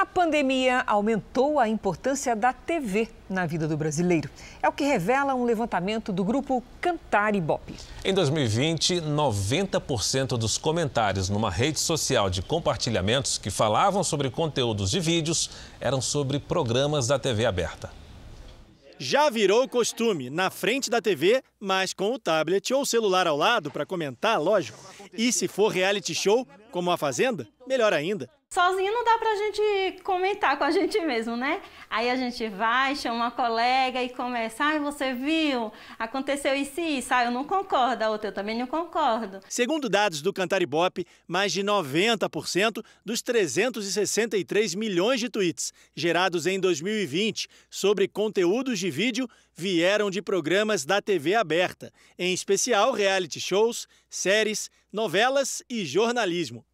A pandemia aumentou a importância da TV na vida do brasileiro. É o que revela um levantamento do grupo Cantar Ibope. Em 2020, 90% dos comentários numa rede social de compartilhamentos que falavam sobre conteúdos de vídeos eram sobre programas da TV aberta. Já virou costume na frente da TV, mas com o tablet ou celular ao lado para comentar, lógico. E se for reality show, como A Fazenda, melhor ainda. Sozinho não dá pra gente comentar com a gente mesmo, né? Aí a gente vai, chama uma colega e começa, ai, ah, você viu? Aconteceu isso e isso, ah, eu não concordo, a outra eu também não concordo. Segundo dados do Cantaribop, mais de 90% dos 363 milhões de tweets gerados em 2020 sobre conteúdos de vídeo vieram de programas da TV aberta, em especial reality shows, séries, novelas e jornalismo.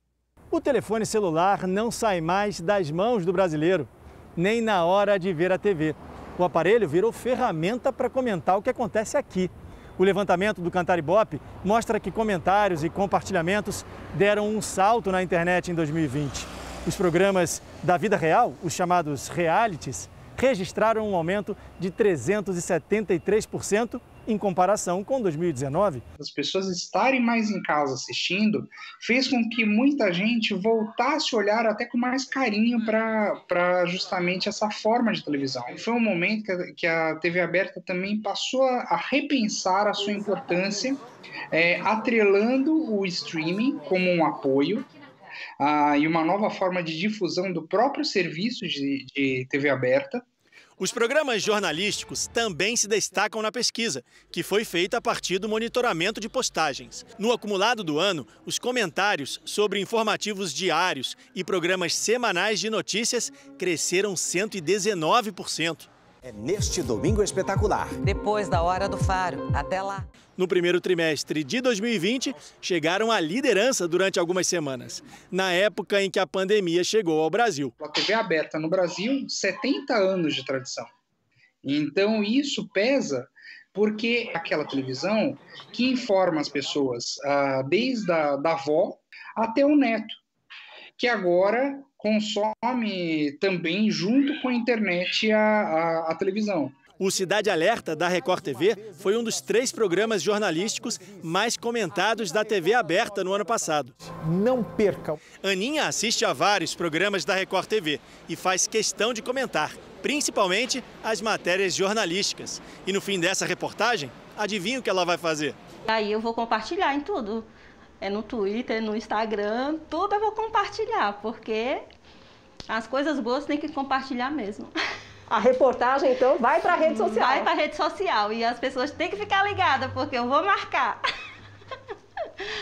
O telefone celular não sai mais das mãos do brasileiro, nem na hora de ver a TV. O aparelho virou ferramenta para comentar o que acontece aqui. O levantamento do Cantar Ibope mostra que comentários e compartilhamentos deram um salto na internet em 2020. Os programas da vida real, os chamados realities, registraram um aumento de 373% em comparação com 2019. As pessoas estarem mais em casa assistindo fez com que muita gente voltasse a olhar até com mais carinho para justamente essa forma de televisão. Foi um momento que a TV aberta também passou a repensar a sua importância, é, atrelando o streaming como um apoio ah, e uma nova forma de difusão do próprio serviço de, de TV aberta os programas jornalísticos também se destacam na pesquisa, que foi feita a partir do monitoramento de postagens. No acumulado do ano, os comentários sobre informativos diários e programas semanais de notícias cresceram 119%. É neste domingo espetacular. Depois da hora do faro. Até lá. No primeiro trimestre de 2020, chegaram à liderança durante algumas semanas, na época em que a pandemia chegou ao Brasil. A TV é aberta no Brasil, 70 anos de tradição. Então isso pesa porque aquela televisão que informa as pessoas ah, desde a da avó até o neto que agora consome também, junto com a internet, a, a, a televisão. O Cidade Alerta, da Record TV, foi um dos três programas jornalísticos mais comentados da TV aberta no ano passado. Não percam! Aninha assiste a vários programas da Record TV e faz questão de comentar, principalmente as matérias jornalísticas. E no fim dessa reportagem, adivinha o que ela vai fazer? Aí eu vou compartilhar em tudo é no Twitter, no Instagram, tudo eu vou compartilhar, porque as coisas boas tem que compartilhar mesmo. A reportagem, então, vai para a rede social. Vai para a rede social e as pessoas têm que ficar ligadas, porque eu vou marcar.